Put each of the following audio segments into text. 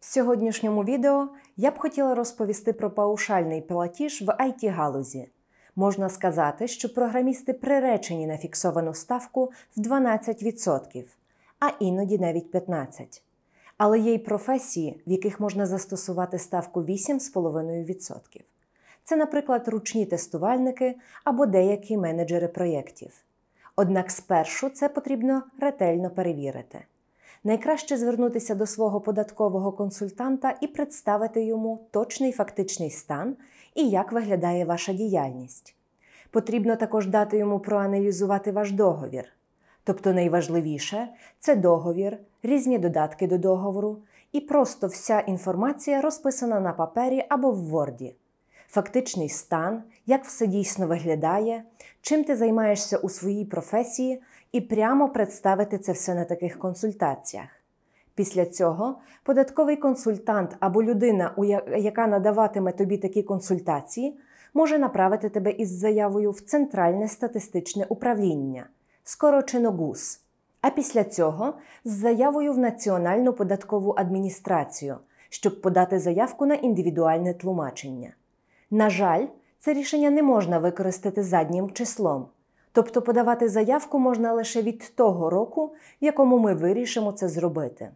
В сьогоднішньому відео я б хотіла розповісти про паушальний платіж в it галузі. Можна сказати, що програмісти приречені на фіксовану ставку в 12%, а іноді навіть 15%. Але є й професії, в яких можна застосувати ставку 8,5%. Це, наприклад, ручні тестувальники або деякі менеджери проєктів. Однак спершу це потрібно ретельно перевірити найкраще звернутися до свого податкового консультанта і представити йому точний фактичний стан і як виглядає ваша діяльність. Потрібно також дати йому проаналізувати ваш договір. Тобто найважливіше це договір, різні додатки до договору і просто вся інформація розписана на папері або в Word фактичний стан, як все дійсно виглядає, чим ти займаєшся у своїй професії, і прямо представити це все на таких консультаціях. Після цього податковий консультант або людина, яка надаватиме тобі такі консультації, може направити тебе із заявою в Центральне статистичне управління, скорочено ГУС. А після цього з заявою в Національну податкову адміністрацію, щоб подати заявку на індивідуальне тлумачення. На жаль, це рішення не можна використати заднім числом, тобто подавати заявку можна лише від того року, якому ми вирішимо це зробити.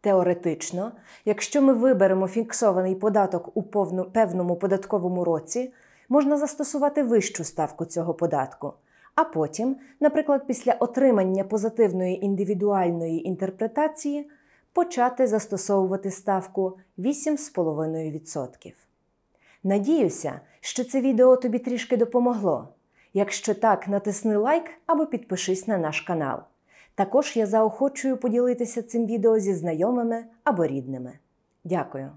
Теоретично, якщо ми виберемо фіксований податок у повну, певному податковому році, можна застосувати вищу ставку цього податку. А потім, наприклад, після отримання позитивної індивідуальної інтерпретації, почати застосовувати ставку 8,5%. Надіюся, що це відео тобі трішки допомогло. Якщо так, натисни лайк або підпишись на наш канал. Також я заохочую поділитися цим відео зі знайомими або рідними. Дякую!